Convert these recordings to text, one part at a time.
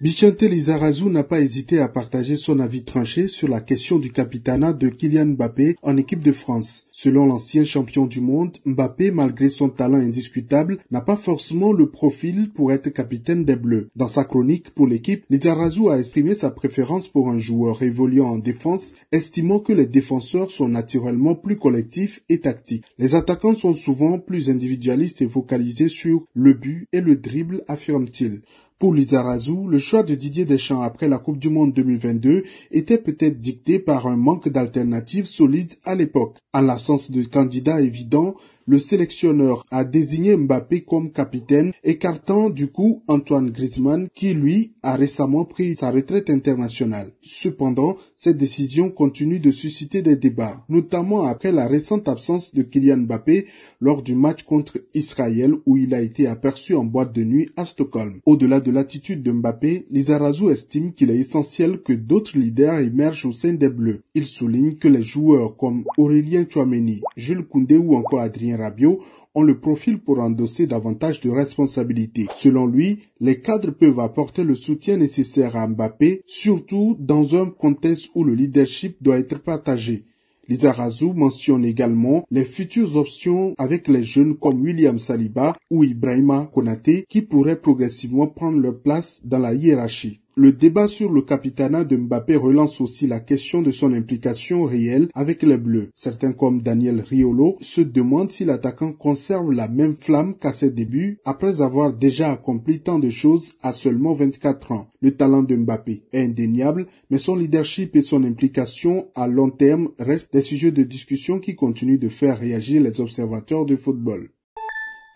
Bichente Lizarazu n'a pas hésité à partager son avis tranché sur la question du capitanat de Kylian Mbappé en équipe de France. Selon l'ancien champion du monde, Mbappé, malgré son talent indiscutable, n'a pas forcément le profil pour être capitaine des Bleus. Dans sa chronique pour l'équipe, Lizarazu a exprimé sa préférence pour un joueur évoluant en défense, estimant que les défenseurs sont naturellement plus collectifs et tactiques. Les attaquants sont souvent plus individualistes et focalisés sur le but et le dribble, affirme-t-il. Pour Lizarazu, le choix de Didier Deschamps après la Coupe du Monde 2022 était peut-être dicté par un manque d'alternatives solides à l'époque. À l'absence de candidats évidents, le sélectionneur a désigné Mbappé comme capitaine, écartant du coup Antoine Griezmann qui lui a récemment pris sa retraite internationale. Cependant, cette décision continue de susciter des débats, notamment après la récente absence de Kylian Mbappé lors du match contre Israël où il a été aperçu en boîte de nuit à Stockholm. Au-delà de l'attitude de Mbappé, Lizarazu estime qu'il est essentiel que d'autres leaders émergent au sein des Bleus. Il souligne que les joueurs comme Aurélien Chouameni, Jules Koundé ou encore Adrien Rabiot ont le profil pour endosser davantage de responsabilités. Selon lui, les cadres peuvent apporter le soutien nécessaire à Mbappé, surtout dans un contexte où le leadership doit être partagé. Lizarazu mentionne également les futures options avec les jeunes comme William Saliba ou Ibrahima Konate qui pourraient progressivement prendre leur place dans la hiérarchie. Le débat sur le capitanat de Mbappé relance aussi la question de son implication réelle avec les Bleus. Certains comme Daniel Riolo se demandent si l'attaquant conserve la même flamme qu'à ses débuts après avoir déjà accompli tant de choses à seulement 24 ans. Le talent de Mbappé est indéniable, mais son leadership et son implication à long terme restent des sujets de discussion qui continuent de faire réagir les observateurs de football.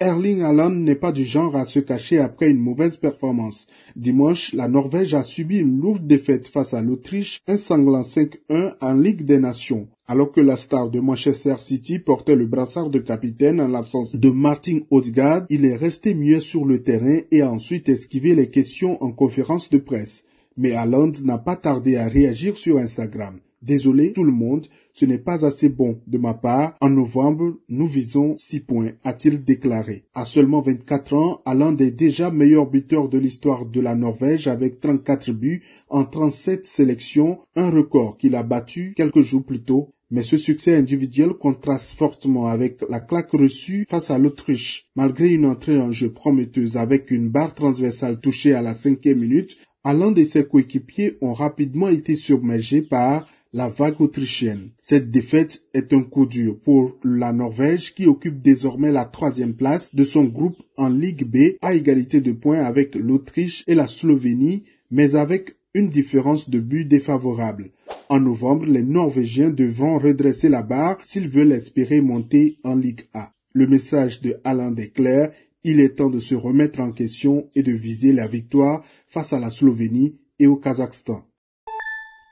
Erling Haaland n'est pas du genre à se cacher après une mauvaise performance. Dimanche, la Norvège a subi une lourde défaite face à l'Autriche, un sanglant 5-1 en Ligue des Nations. Alors que la star de Manchester City portait le brassard de capitaine en l'absence de Martin Odegaard, il est resté mieux sur le terrain et a ensuite esquivé les questions en conférence de presse. Mais Haaland n'a pas tardé à réagir sur Instagram. Désolé tout le monde, ce n'est pas assez bon de ma part. En novembre, nous visons 6 points, a-t-il déclaré. À seulement 24 ans, l'un est déjà meilleur buteur de l'histoire de la Norvège avec 34 buts en 37 sélections, un record qu'il a battu quelques jours plus tôt mais ce succès individuel contraste fortement avec la claque reçue face à l'Autriche. Malgré une entrée en jeu prometteuse avec une barre transversale touchée à la cinquième minute, Alain et ses coéquipiers ont rapidement été submergés par la vague autrichienne. Cette défaite est un coup dur pour la Norvège qui occupe désormais la troisième place de son groupe en Ligue B à égalité de points avec l'Autriche et la Slovénie, mais avec une différence de but défavorable. En novembre, les Norvégiens devront redresser la barre s'ils veulent espérer monter en Ligue A. Le message de Alain est clair, il est temps de se remettre en question et de viser la victoire face à la Slovénie et au Kazakhstan.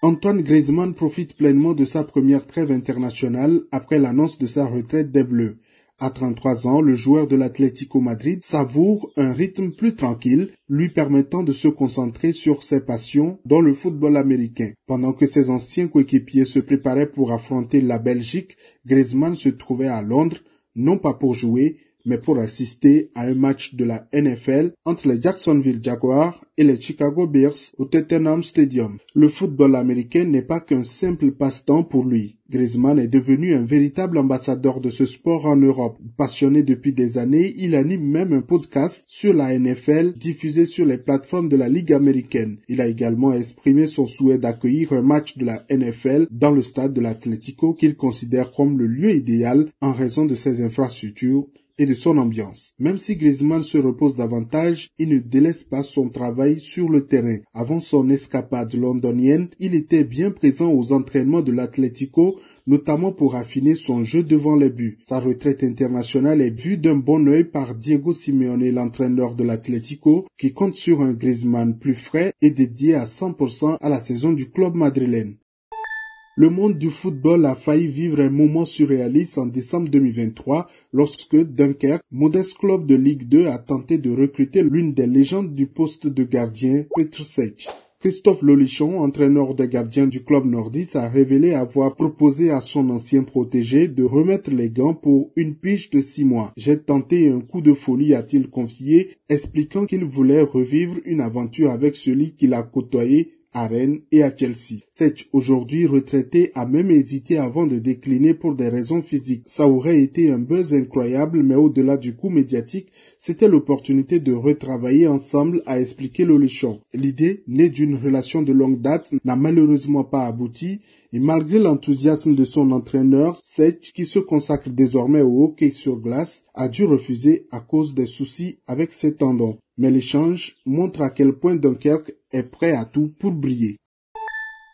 Antoine Griezmann profite pleinement de sa première trêve internationale après l'annonce de sa retraite des Bleus. À 33 ans, le joueur de l'Atlético Madrid savoure un rythme plus tranquille, lui permettant de se concentrer sur ses passions dans le football américain. Pendant que ses anciens coéquipiers se préparaient pour affronter la Belgique, Griezmann se trouvait à Londres, non pas pour jouer, mais pour assister à un match de la NFL entre les Jacksonville Jaguars et les Chicago Bears au Tottenham Stadium. Le football américain n'est pas qu'un simple passe-temps pour lui. Griezmann est devenu un véritable ambassadeur de ce sport en Europe. Passionné depuis des années, il anime même un podcast sur la NFL diffusé sur les plateformes de la Ligue américaine. Il a également exprimé son souhait d'accueillir un match de la NFL dans le stade de l'Atlético qu'il considère comme le lieu idéal en raison de ses infrastructures et de son ambiance. Même si Griezmann se repose davantage, il ne délaisse pas son travail sur le terrain. Avant son escapade londonienne, il était bien présent aux entraînements de l'Atlético, notamment pour affiner son jeu devant les buts. Sa retraite internationale est vue d'un bon œil par Diego Simeone, l'entraîneur de l'Atlético, qui compte sur un Griezmann plus frais et dédié à 100% à la saison du club madrilène. Le monde du football a failli vivre un moment surréaliste en décembre 2023 lorsque Dunkerque, modeste club de Ligue 2, a tenté de recruter l'une des légendes du poste de gardien, Petr Sech. Christophe Lolichon, entraîneur des gardiens du club nordiste, a révélé avoir proposé à son ancien protégé de remettre les gants pour une pige de six mois. J'ai tenté un coup de folie, a-t-il confié, expliquant qu'il voulait revivre une aventure avec celui qu'il a côtoyé à Rennes et à Chelsea. Sech, aujourd'hui retraité, a même hésité avant de décliner pour des raisons physiques. Ça aurait été un buzz incroyable, mais au-delà du coup médiatique, c'était l'opportunité de retravailler ensemble, à expliquer le léchant. L'idée, née d'une relation de longue date, n'a malheureusement pas abouti, et malgré l'enthousiasme de son entraîneur, Sech, qui se consacre désormais au hockey sur glace, a dû refuser à cause des soucis avec ses tendons. Mais l'échange montre à quel point Dunkerque est prêt à tout pour briller.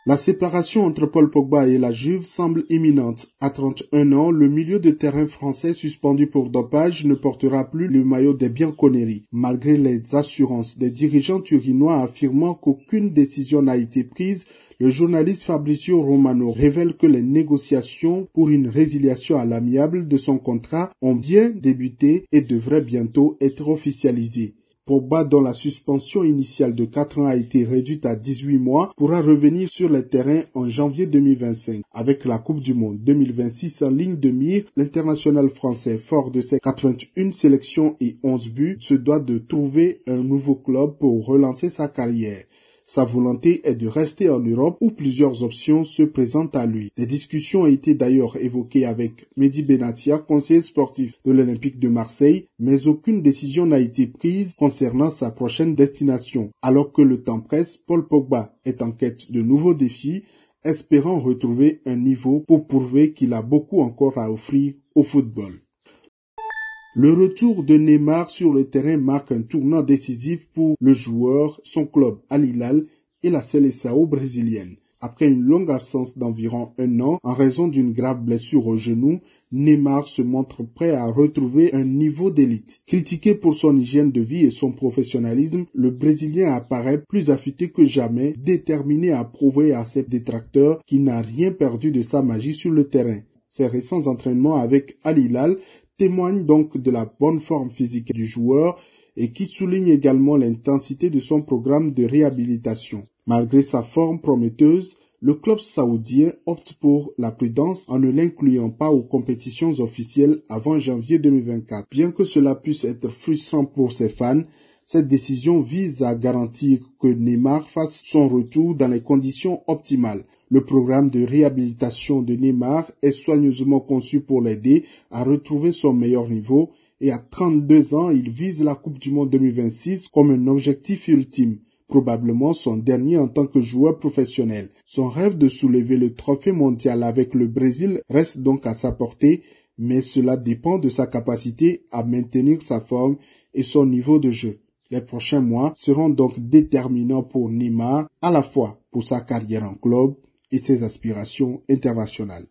La séparation entre Paul Pogba et la Juve semble imminente. À 31 ans, le milieu de terrain français suspendu pour dopage ne portera plus le maillot des Bianconeri, malgré les assurances des dirigeants turinois affirmant qu'aucune décision n'a été prise le journaliste Fabrizio Romano révèle que les négociations pour une résiliation à l'amiable de son contrat ont bien débuté et devraient bientôt être officialisées. Pogba, dont la suspension initiale de 4 ans a été réduite à 18 mois, pourra revenir sur les terrain en janvier 2025. Avec la Coupe du Monde 2026 en ligne de mire, l'international français, fort de ses 81 sélections et 11 buts, se doit de trouver un nouveau club pour relancer sa carrière. Sa volonté est de rester en Europe où plusieurs options se présentent à lui. Des discussions ont été d'ailleurs évoquées avec Mehdi Benatia, conseiller sportif de l'Olympique de Marseille, mais aucune décision n'a été prise concernant sa prochaine destination. Alors que le temps presse, Paul Pogba est en quête de nouveaux défis, espérant retrouver un niveau pour prouver qu'il a beaucoup encore à offrir au football. Le retour de Neymar sur le terrain marque un tournant décisif pour le joueur, son club Al Hilal et la Seleção brésilienne. Après une longue absence d'environ un an en raison d'une grave blessure au genou, Neymar se montre prêt à retrouver un niveau d'élite. Critiqué pour son hygiène de vie et son professionnalisme, le Brésilien apparaît plus affûté que jamais, déterminé à prouver à ses détracteurs qu'il n'a rien perdu de sa magie sur le terrain. Ses récents entraînements avec Al Hilal témoigne donc de la bonne forme physique du joueur et qui souligne également l'intensité de son programme de réhabilitation. Malgré sa forme prometteuse, le club saoudien opte pour la prudence en ne l'incluant pas aux compétitions officielles avant janvier 2024. Bien que cela puisse être frustrant pour ses fans, cette décision vise à garantir que Neymar fasse son retour dans les conditions optimales. Le programme de réhabilitation de Neymar est soigneusement conçu pour l'aider à retrouver son meilleur niveau et à 32 ans, il vise la Coupe du Monde 2026 comme un objectif ultime, probablement son dernier en tant que joueur professionnel. Son rêve de soulever le trophée mondial avec le Brésil reste donc à sa portée, mais cela dépend de sa capacité à maintenir sa forme et son niveau de jeu. Les prochains mois seront donc déterminants pour Neymar, à la fois pour sa carrière en club, et ses aspirations internationales.